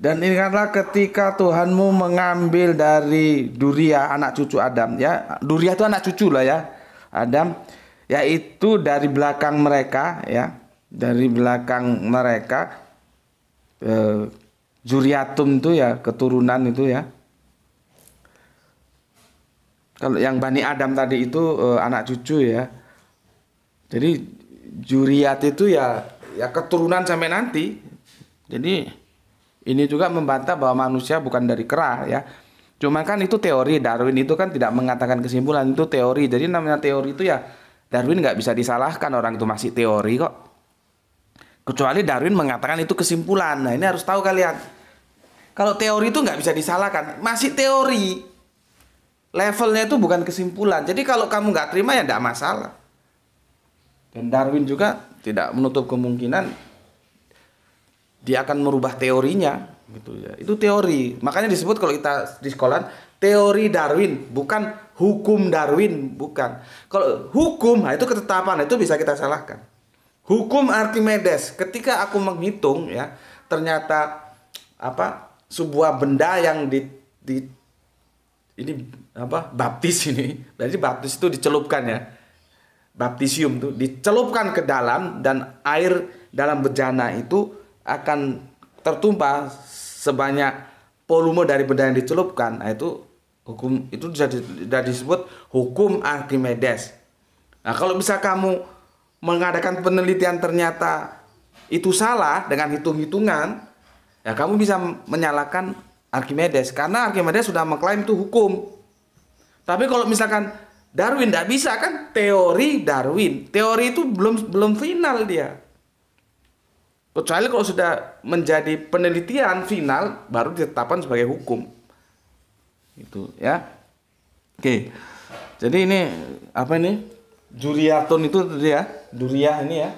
Speaker 1: Dan ingatlah ketika Tuhanmu mengambil dari Duria anak cucu Adam ya. Duria itu anak cucu lah ya Adam yaitu dari belakang mereka ya. Dari belakang mereka eh, Juriatum itu ya keturunan itu ya. Kalau yang Bani Adam tadi itu eh, anak cucu ya. Jadi Juriat itu ya ya keturunan sampai nanti. Jadi ini juga membantah bahwa manusia bukan dari kera ya. Cuman kan itu teori Darwin itu kan tidak mengatakan kesimpulan itu teori. Jadi namanya teori itu ya Darwin nggak bisa disalahkan orang itu masih teori kok. Kecuali Darwin mengatakan itu kesimpulan. Nah ini harus tahu kalian. Kalau teori itu nggak bisa disalahkan, masih teori. Levelnya itu bukan kesimpulan. Jadi kalau kamu nggak terima ya nggak masalah. Dan Darwin juga tidak menutup kemungkinan dia akan merubah teorinya gitu ya. Itu teori. Makanya disebut kalau kita di sekolah teori Darwin, bukan hukum Darwin, bukan. Kalau hukum, nah itu ketetapan, itu bisa kita salahkan. Hukum Archimedes, ketika aku menghitung ya, ternyata apa? sebuah benda yang di, di ini apa? baptis ini. Berarti [laughs] baptis itu dicelupkan ya. Baptisium itu dicelupkan ke dalam dan air dalam bejana itu akan tertumpah sebanyak volume dari benda yang dicelupkan. Nah, itu hukum itu sudah disebut hukum Archimedes. Nah, kalau bisa kamu mengadakan penelitian ternyata itu salah dengan hitung-hitungan, ya kamu bisa menyalahkan Archimedes karena Archimedes sudah mengklaim itu hukum. Tapi kalau misalkan Darwin tidak bisa kan teori Darwin, teori itu belum belum final dia. Kecuali kalau sudah menjadi penelitian final baru ditetapkan sebagai hukum. Itu ya. Oke. Jadi ini apa ini? Duriaton itu tadi ya. Duriah ini ya.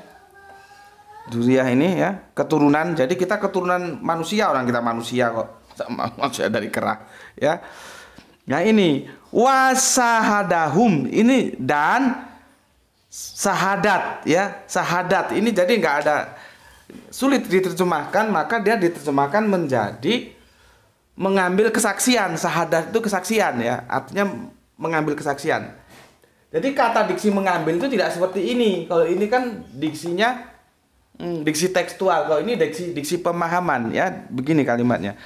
Speaker 1: Duriah ini ya, keturunan. Jadi kita keturunan manusia, orang kita manusia kok. [laughs] Manusia dari kerak, ya. Nah ini wasahadahum ini dan sahadat ya sahadat ini jadi nggak ada sulit diterjemahkan maka dia diterjemahkan menjadi mengambil kesaksian sahadat itu kesaksian ya artinya mengambil kesaksian jadi kata diksi mengambil itu tidak seperti ini kalau ini kan diksinya hmm, diksi tekstual kalau ini diksi diksi pemahaman ya begini kalimatnya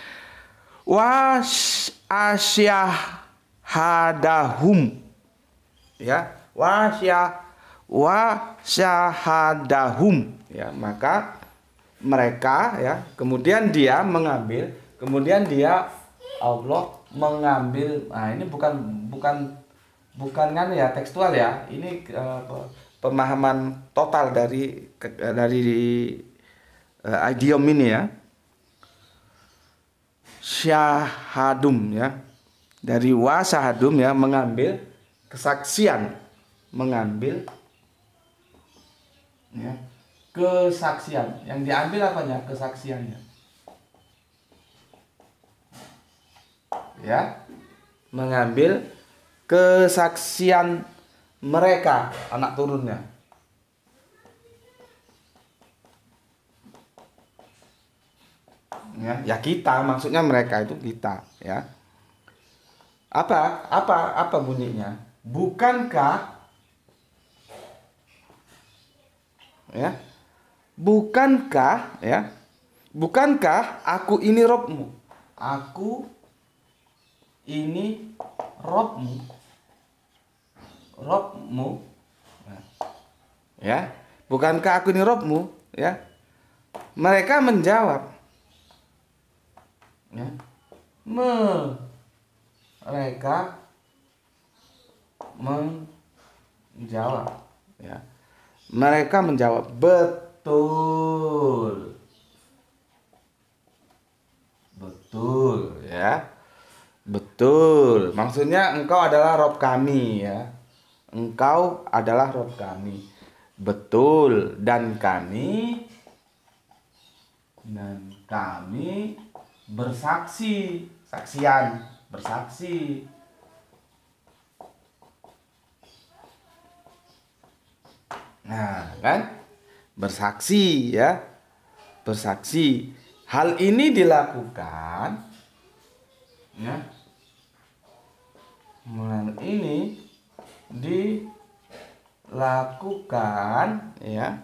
Speaker 1: was asyah hadahum ya wasya wasyahadahum ya maka mereka ya kemudian dia mengambil kemudian dia Allah mengambil nah ini bukan bukan bukan kan ya tekstual ya ini uh, pemahaman total dari eh, dari uh, idiom ini ya syahadum ya dari wasahadum ya mengambil kesaksian mengambil ya kesaksian yang diambil apanya kesaksiannya ya mengambil kesaksian mereka anak turunnya ya, ya kita maksudnya mereka itu kita ya apa apa apa bunyinya bukankah ya bukankah ya bukankah aku ini robmu aku ini robmu robmu ya bukankah aku ini robmu ya mereka menjawab ya mereka menjawab ya mereka menjawab betul Betul. Betul ya. Betul. Maksudnya engkau adalah rob kami ya. Engkau adalah rob kami. Betul dan kami dan kami bersaksi, saksian, bersaksi. Nah, kan? bersaksi ya bersaksi hal ini dilakukan ya ini dilakukan ya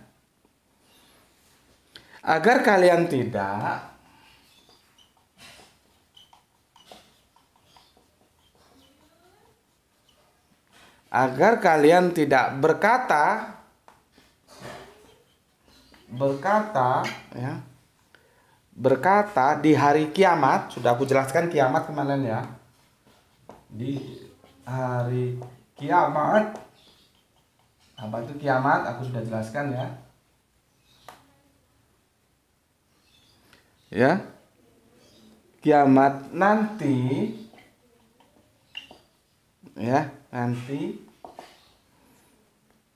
Speaker 1: agar kalian tidak agar kalian tidak berkata berkata ya berkata di hari kiamat sudah aku jelaskan kiamat kemarin ya di hari kiamat apa itu kiamat aku sudah jelaskan ya ya kiamat nanti ya nanti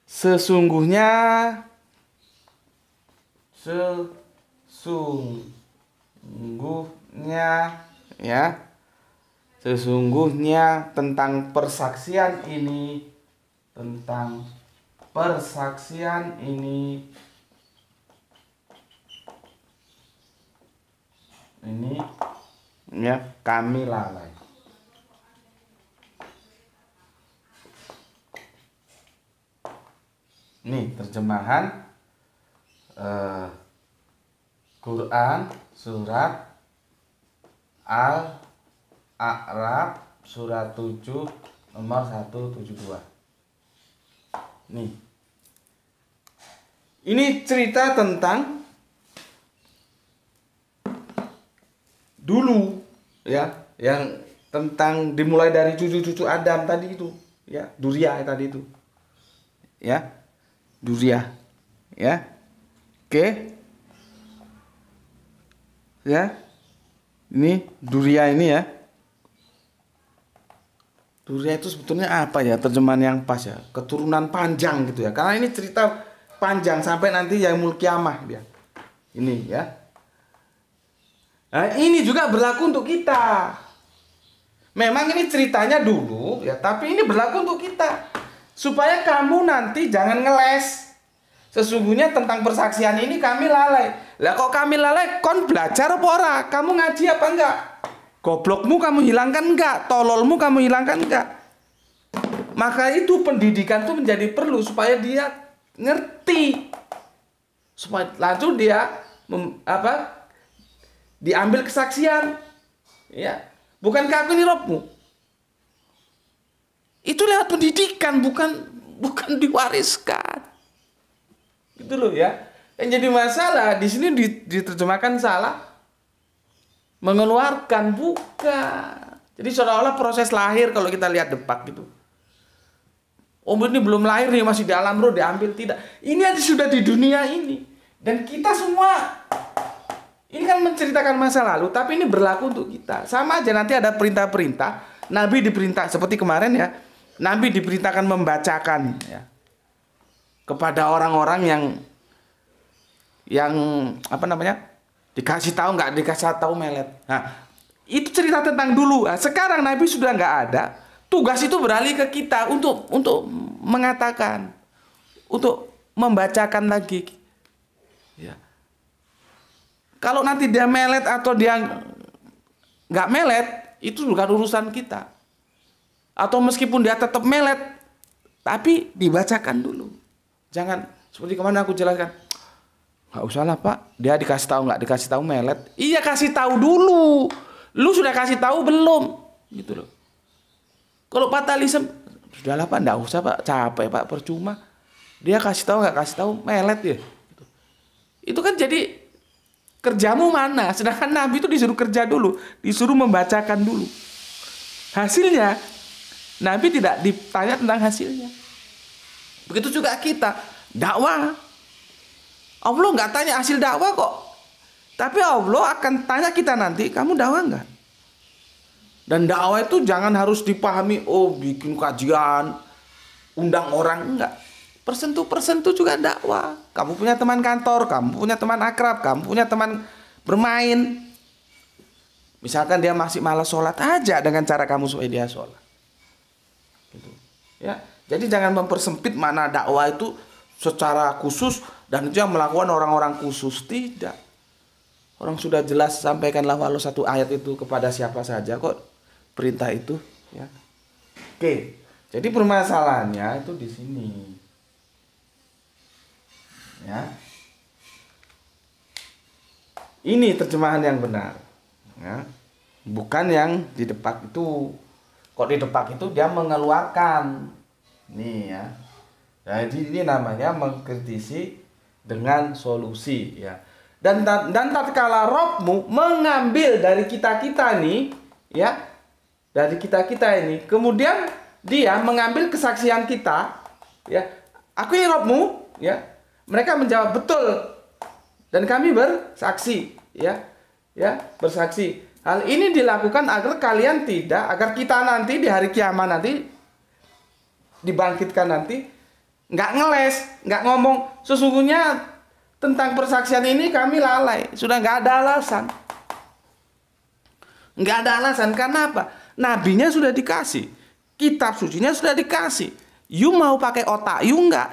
Speaker 1: sesungguhnya sesungguhnya ya sesungguhnya tentang persaksian ini tentang persaksian ini ini ya kami lalai nih terjemahan Eh, Quran surat Al A'raf surat 7 nomor 172. Nih. Ini cerita tentang dulu ya, yang tentang dimulai dari cucu-cucu Adam tadi itu, ya, Duria tadi itu. Ya. Duria. Ya. Oke. Ya. Ini durian ini ya. Durian itu sebetulnya apa ya terjemahan yang pas ya? Keturunan panjang gitu ya. Karena ini cerita panjang sampai nanti yang mulkiyah dia. Ini ya. Nah, ini juga berlaku untuk kita. Memang ini ceritanya dulu ya, tapi ini berlaku untuk kita. Supaya kamu nanti jangan ngeles Sesungguhnya tentang persaksian ini kami lalai. Lah kok kami lalai? Kon belajar apa ora? Kamu ngaji apa enggak? Goblokmu kamu hilangkan enggak? Tololmu kamu hilangkan enggak? Maka itu pendidikan itu menjadi perlu supaya dia ngerti. Supaya lalu dia mem, apa? diambil kesaksian. Ya. Bukankah aku ini robmu? Itu lewat pendidikan, bukan bukan diwariskan. Gitu loh ya. Yang jadi masalah di sini diterjemahkan salah mengeluarkan buka. Jadi seolah-olah proses lahir kalau kita lihat depak gitu. Om oh, ini belum lahir nih masih di alam roh diambil tidak. Ini aja sudah di dunia ini dan kita semua ini kan menceritakan masa lalu tapi ini berlaku untuk kita. Sama aja nanti ada perintah-perintah Nabi diperintah seperti kemarin ya Nabi diperintahkan membacakan ya kepada orang-orang yang yang apa namanya dikasih tahu nggak dikasih tahu melet. Nah, itu cerita tentang dulu. Nah, sekarang Nabi sudah nggak ada. Tugas itu beralih ke kita untuk untuk mengatakan, untuk membacakan lagi. Ya. Kalau nanti dia melet atau dia nggak melet, itu bukan urusan kita. Atau meskipun dia tetap melet, tapi dibacakan dulu. Jangan seperti kemana aku jelaskan. nggak usah lah pak. Dia dikasih tahu nggak? Dikasih tahu melet. Iya kasih tahu dulu. Lu sudah kasih tahu belum? Gitu loh. Kalau fatalism, sudah pak, nggak usah pak, capek pak, percuma. Dia kasih tahu nggak kasih tahu melet ya. Gitu. Itu kan jadi kerjamu mana? Sedangkan Nabi itu disuruh kerja dulu, disuruh membacakan dulu. Hasilnya Nabi tidak ditanya tentang hasilnya. Begitu juga kita dakwah. Allah nggak tanya hasil dakwah kok. Tapi Allah akan tanya kita nanti, kamu dakwah nggak? Dan dakwah itu jangan harus dipahami, oh bikin kajian, undang orang enggak. Persen persentuh juga dakwah. Kamu punya teman kantor, kamu punya teman akrab, kamu punya teman bermain. Misalkan dia masih malas sholat aja dengan cara kamu supaya dia sholat. Gitu. Ya, jadi jangan mempersempit mana dakwah itu secara khusus dan itu yang melakukan orang-orang khusus tidak. Orang sudah jelas sampaikanlah walau satu ayat itu kepada siapa saja kok perintah itu ya. Oke. Jadi permasalahannya itu di sini. Ya. Ini terjemahan yang benar. Ya. Bukan yang di depak itu. Kok di depak itu dia mengeluarkan nih ya jadi ini namanya mengkritisi dengan solusi ya dan dan tatkala Robmu mengambil dari kita kita nih ya dari kita kita ini kemudian dia mengambil kesaksian kita ya aku ini Robmu ya mereka menjawab betul dan kami bersaksi ya ya bersaksi hal ini dilakukan agar kalian tidak agar kita nanti di hari kiamat nanti dibangkitkan nanti nggak ngeles, nggak ngomong sesungguhnya tentang persaksian ini kami lalai, sudah nggak ada alasan. Nggak ada alasan karena apa? Nabinya sudah dikasih, kitab sucinya sudah dikasih. You mau pakai otak, you nggak.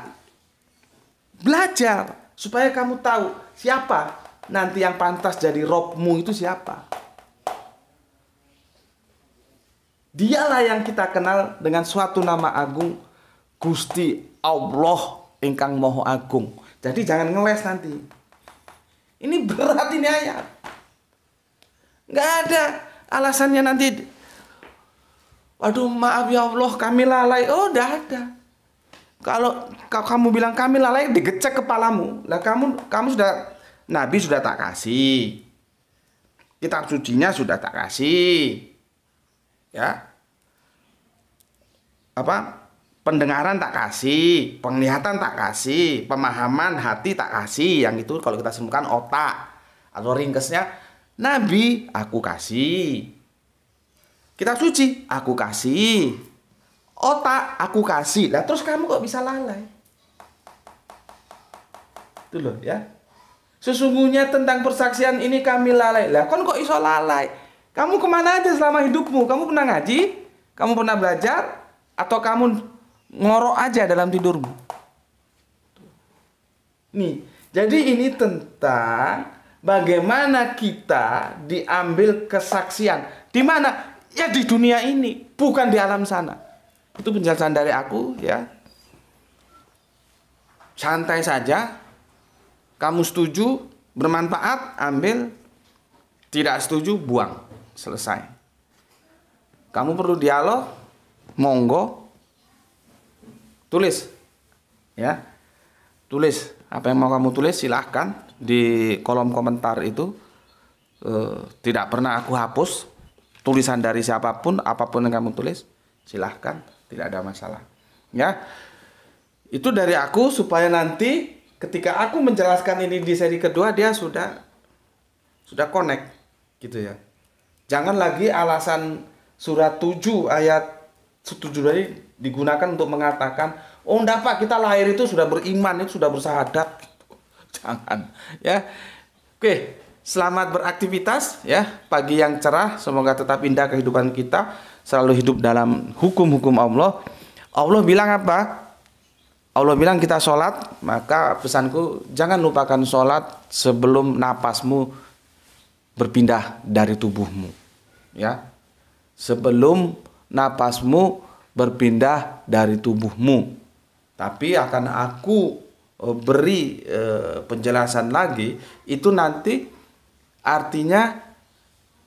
Speaker 1: Belajar supaya kamu tahu siapa nanti yang pantas jadi robmu itu siapa. Dialah yang kita kenal dengan suatu nama agung Gusti Allah ingkang Moho Agung. Jadi jangan ngeles nanti. Ini berat ini ayat. Nggak ada alasannya nanti. Waduh maaf ya Allah kami lalai. Oh dah ada. Kalau kamu bilang kami lalai digecek kepalamu. Lah kamu kamu sudah Nabi sudah tak kasih. Kitab sucinya sudah tak kasih. Ya apa pendengaran tak kasih, penglihatan tak kasih, pemahaman hati tak kasih. Yang itu kalau kita simpulkan otak atau ringkesnya Nabi aku kasih. Kita suci, aku kasih. Otak aku kasih. Lah terus kamu kok bisa lalai? Itu loh ya. Sesungguhnya tentang persaksian ini kami lalai. Lah kon kok iso lalai? Kamu kemana aja selama hidupmu? Kamu pernah ngaji? Kamu pernah belajar? atau kamu ngorok aja dalam tidurmu. Nih, jadi ini tentang bagaimana kita diambil kesaksian. Di mana? Ya di dunia ini, bukan di alam sana. Itu penjelasan dari aku ya. Santai saja. Kamu setuju, bermanfaat, ambil. Tidak setuju, buang. Selesai. Kamu perlu dialog, monggo tulis ya tulis apa yang mau kamu tulis silahkan di kolom komentar itu e, tidak pernah aku hapus tulisan dari siapapun apapun yang kamu tulis silahkan tidak ada masalah ya itu dari aku supaya nanti ketika aku menjelaskan ini di seri kedua dia sudah sudah connect gitu ya jangan lagi alasan surat 7 ayat setuju dari digunakan untuk mengatakan oh enggak pak kita lahir itu sudah beriman itu sudah bersahadat [laughs] jangan ya oke selamat beraktivitas ya pagi yang cerah semoga tetap indah kehidupan kita selalu hidup dalam hukum-hukum Allah Allah bilang apa Allah bilang kita sholat maka pesanku jangan lupakan sholat sebelum napasmu berpindah dari tubuhmu ya sebelum napasmu berpindah dari tubuhmu. Tapi akan aku e, beri e, penjelasan lagi, itu nanti artinya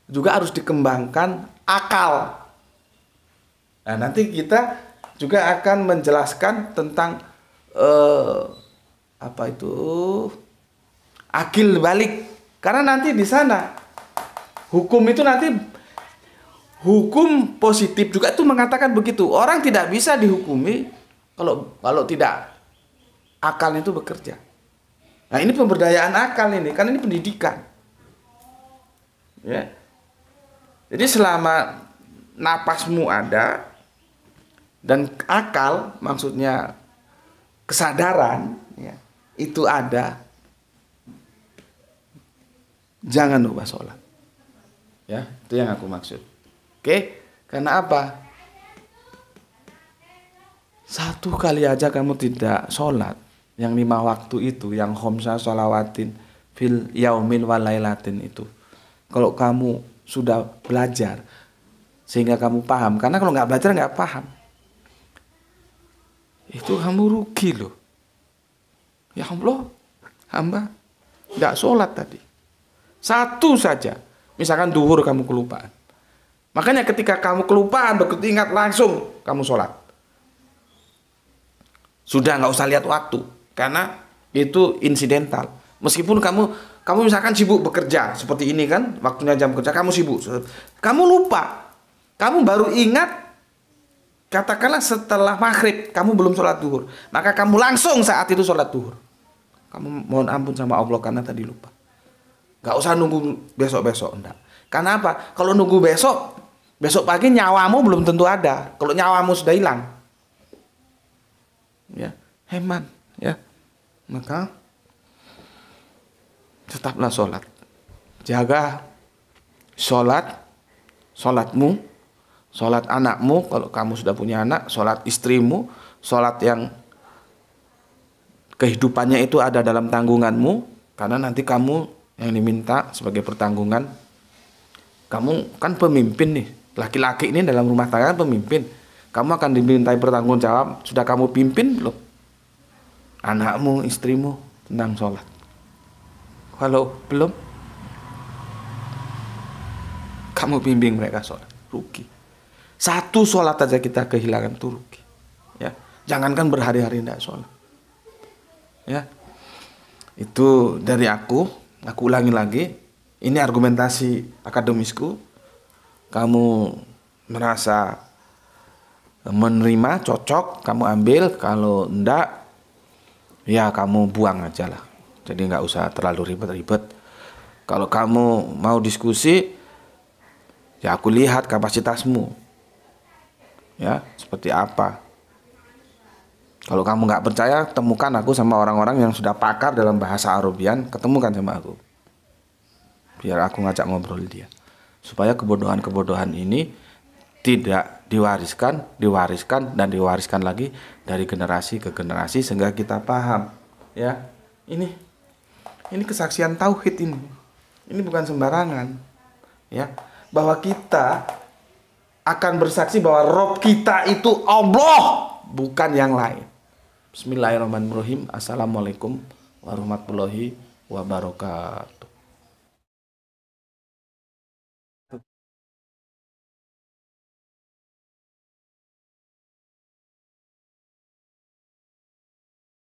Speaker 1: juga harus dikembangkan akal. Nah, nanti kita juga akan menjelaskan tentang eh, apa itu akil balik. Karena nanti di sana hukum itu nanti hukum positif juga itu mengatakan begitu. Orang tidak bisa dihukumi kalau kalau tidak akal itu bekerja. Nah, ini pemberdayaan akal ini kan ini pendidikan. Ya. Jadi selama napasmu ada dan akal maksudnya kesadaran ya, itu ada jangan lupa sholat ya itu yang aku maksud Oke? Karena apa? Satu kali aja kamu tidak sholat yang lima waktu itu, yang khomsa sholawatin fil yaumin walailatin itu. Kalau kamu sudah belajar sehingga kamu paham, karena kalau nggak belajar nggak paham, itu kamu rugi loh. Ya Allah, hamba nggak sholat tadi. Satu saja, misalkan duhur kamu kelupaan. Makanya ketika kamu kelupaan begitu ingat langsung kamu sholat. Sudah nggak usah lihat waktu karena itu insidental. Meskipun kamu kamu misalkan sibuk bekerja seperti ini kan waktunya jam kerja kamu sibuk, kamu lupa, kamu baru ingat katakanlah setelah maghrib kamu belum sholat duhur, maka kamu langsung saat itu sholat duhur. Kamu mohon ampun sama Allah karena tadi lupa. Gak usah nunggu besok-besok, enggak. Karena apa? Kalau nunggu besok, Besok pagi nyawamu belum tentu ada. Kalau nyawamu sudah hilang, ya hemat, ya maka tetaplah sholat, jaga sholat, sholatmu, sholat anakmu kalau kamu sudah punya anak, sholat istrimu, sholat yang kehidupannya itu ada dalam tanggunganmu karena nanti kamu yang diminta sebagai pertanggungan kamu kan pemimpin nih Laki-laki ini dalam rumah tangga kan pemimpin. Kamu akan dimintai bertanggung jawab. Sudah kamu pimpin belum? Anakmu, istrimu tentang sholat. Kalau belum, kamu bimbing mereka sholat. Rugi. Satu sholat saja kita kehilangan itu rugi. Ya. Jangankan berhari-hari tidak sholat. Ya. Itu dari aku. Aku ulangi lagi. Ini argumentasi akademisku kamu merasa menerima cocok kamu ambil kalau enggak ya kamu buang aja lah jadi nggak usah terlalu ribet-ribet kalau kamu mau diskusi ya aku lihat kapasitasmu ya seperti apa kalau kamu nggak percaya temukan aku sama orang-orang yang sudah pakar dalam bahasa Arabian ketemukan sama aku biar aku ngajak ngobrol dia supaya kebodohan-kebodohan ini tidak diwariskan, diwariskan dan diwariskan lagi dari generasi ke generasi sehingga kita paham. Ya. Ini ini kesaksian tauhid ini. Ini bukan sembarangan. Ya, bahwa kita akan bersaksi bahwa Rob kita itu Allah, bukan yang lain. Bismillahirrahmanirrahim. Assalamualaikum warahmatullahi wabarakatuh.